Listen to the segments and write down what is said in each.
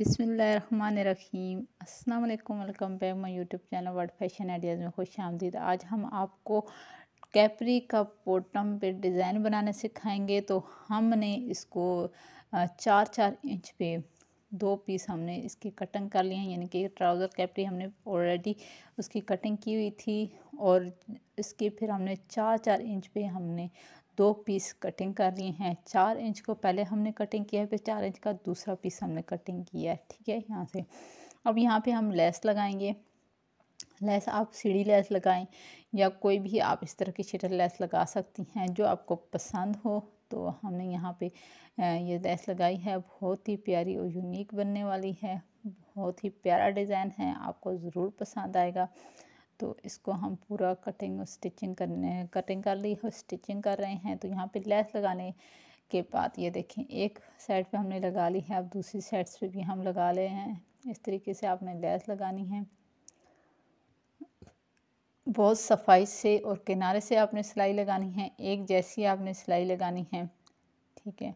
बिसमीम अस्सलाम वालेकुम welcome back my YouTube channel World Fashion Ideas में खुश आमदीद आज हम आपको कैपरी का बॉटम पे डिज़ाइन बनाना सिखाएंगे तो हमने इसको चार चार इंच पे दो पीस हमने इसकी कटिंग कर लिए हैं यानी कि ट्राउज़र कैपरी हमने ऑलरेडी उसकी कटिंग की हुई थी और इसके फिर हमने चार चार इंच पे हमने दो पीस कटिंग कर लिए हैं चार इंच को पहले हमने कटिंग किया है फिर चार इंच का दूसरा पीस हमने कटिंग किया है ठीक है यहाँ से अब यहाँ पे हम लेस लगाएंगे लेस आप सीढ़ी लेस लगाएं या कोई भी आप इस तरह की शटर लेस लगा सकती हैं जो आपको पसंद हो तो हमने यहाँ पे ये लेस लगाई है बहुत ही प्यारी और यूनिक बनने वाली है बहुत ही प्यारा डिज़ाइन है आपको ज़रूर पसंद आएगा तो इसको हम पूरा कटिंग स्टिचिंग करने कटिंग कर ली स्टिचिंग कर रहे हैं तो यहाँ पे लेस लगाने के बाद ये देखें एक साइड पे हमने लगा ली है अब दूसरी साइड पे भी हम लगा ले हैं इस तरीके से आपने लेस लगानी है बहुत सफाई से और किनारे से आपने सिलाई लगानी है एक जैसी आपने सिलाई लगानी है ठीक है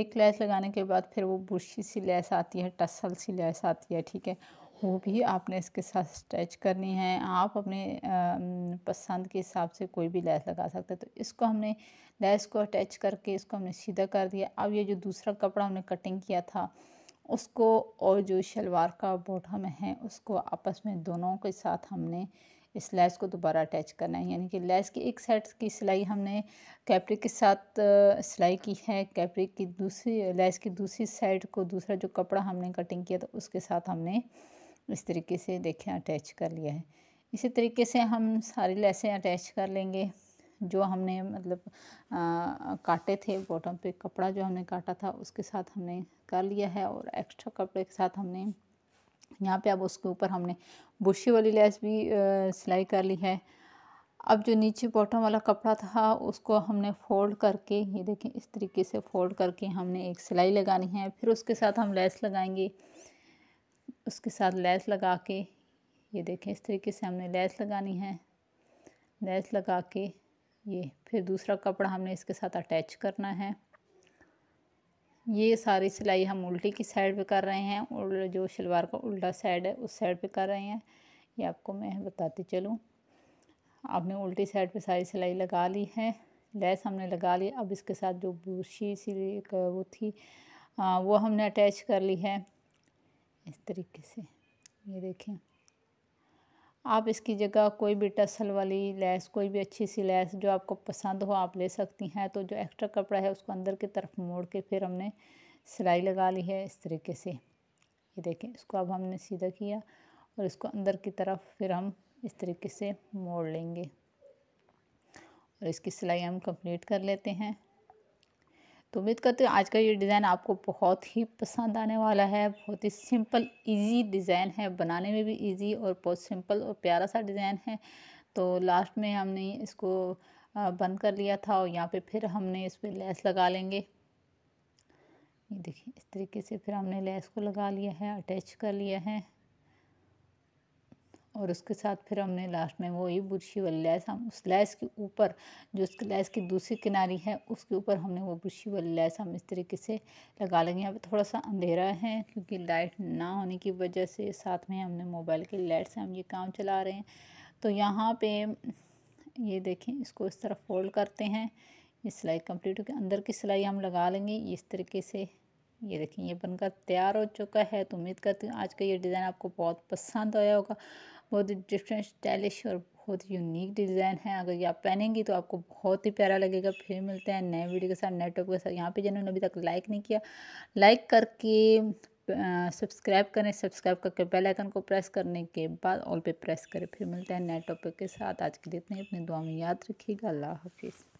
एक लेस लगाने के बाद फिर वो बुरशी सी लेस आती है टसल सी लेस आती है ठीक है वो भी आपने इसके साथ स्ट्रेच करनी है आप अपने पसंद के हिसाब से कोई भी लैस लगा सकते हैं तो इसको हमने लैस को अटैच करके इसको हमने सीधा कर दिया अब ये जो दूसरा कपड़ा हमने कटिंग किया था उसको और जो शलवार का बॉटम है उसको आपस में दोनों के साथ हमने इस लैस को दोबारा अटैच करना है यानी कि लैस की एक सेट की सिलाई हमने कैप्रिक के साथ सिलाई की है कैप्रिक की दूसरी लैस की दूसरी साइड को दूसरा जो कपड़ा हमने कटिंग किया था उसके साथ हमने इस तरीके से देखें अटैच कर लिया है इसी तरीके से हम सारी लेसें अटैच कर लेंगे जो हमने मतलब आ, काटे थे बॉटम पे कपड़ा जो हमने काटा था उसके साथ हमने कर लिया है और एक्स्ट्रा कपड़े के साथ हमने यहाँ पे अब उसके ऊपर हमने बुशी वाली लेस भी सिलाई कर ली है अब जो नीचे बॉटम वाला कपड़ा था उसको हमने फोल्ड करके ये देखें इस तरीके से फोल्ड करके हमने एक सिलाई लगानी है फिर उसके साथ हम लेस लगाएंगे उसके साथ लेस लगा के ये देखें इस तरीके से हमने लैस लगानी है लैस लगा के ये फिर दूसरा कपड़ा हमने इसके साथ अटैच करना है ये सारी सिलाई हम उल्टी की साइड पे कर रहे हैं और जो शलवार का उल्टा साइड है उस साइड पे कर रहे हैं ये आपको मैं बताती चलूँ आपने उल्टी साइड पे सारी सिलाई लगा ली है लेस हमने लगा ली अब इसके साथ जो बूशी सी वो थी आ, वो हमने अटैच कर ली है इस तरीके से ये देखें आप इसकी जगह कोई भी टसल वाली लैस कोई भी अच्छी सी लैस जो आपको पसंद हो आप ले सकती हैं तो जो एक्स्ट्रा कपड़ा है उसको अंदर की तरफ मोड़ के फिर हमने सिलाई लगा ली है इस तरीके से ये देखें इसको अब हमने सीधा किया और इसको अंदर की तरफ फिर हम इस तरीके से मोड़ लेंगे और इसकी सिलाई हम कंप्लीट कर लेते हैं तो उम्मीद करते हैं आज का ये डिज़ाइन आपको बहुत ही पसंद आने वाला है बहुत ही सिंपल इजी डिज़ाइन है बनाने में भी इजी और बहुत सिंपल और प्यारा सा डिज़ाइन है तो लास्ट में हमने इसको बंद कर लिया था और यहाँ पे फिर हमने इस पर लेस लगा लेंगे ये देखिए इस तरीके से फिर हमने लेस को लगा लिया है अटैच कर लिया है और उसके साथ फिर हमने लास्ट में वही बुरशी वाली लैस हम उस लैस के ऊपर जो उसकी लैस की दूसरी किनारी है उसके ऊपर हमने वो बुरशी वाली लैस हम इस तरीके से लगा लेंगे यहाँ पर थोड़ा सा अंधेरा है क्योंकि लाइट ना होने की वजह से साथ में हमने मोबाइल की लाइट से हम ये काम चला रहे हैं तो यहाँ पे ये देखें इसको इस तरह फोल्ड करते हैं ये सिलाई कम्प्लीट होकर अंदर की सिलाई हम लगा लेंगे इस तरीके से ये देखें ये बनकर तैयार हो चुका है तो उम्मीद करती हूँ आज का ये डिज़ाइन आपको बहुत पसंद आया होगा बहुत ही डिफरेंट स्टाइलिश और बहुत ही यूनिक डिज़ाइन है अगर ये आप पहनेंगी तो आपको बहुत ही प्यारा लगेगा फिर मिलते हैं नए वीडियो के साथ नए टॉपिक के साथ यहाँ पे जिन्होंने अभी तक लाइक नहीं किया लाइक करके सब्सक्राइब करें सब्सक्राइब करके बेल आइकन को प्रेस करने के बाद ऑल पे प्रेस करें फिर मिलते हैं नए टॉपिक के साथ आज के लिए इतने अपने दुआ में याद रखिएगा अल्लाह हाफिज़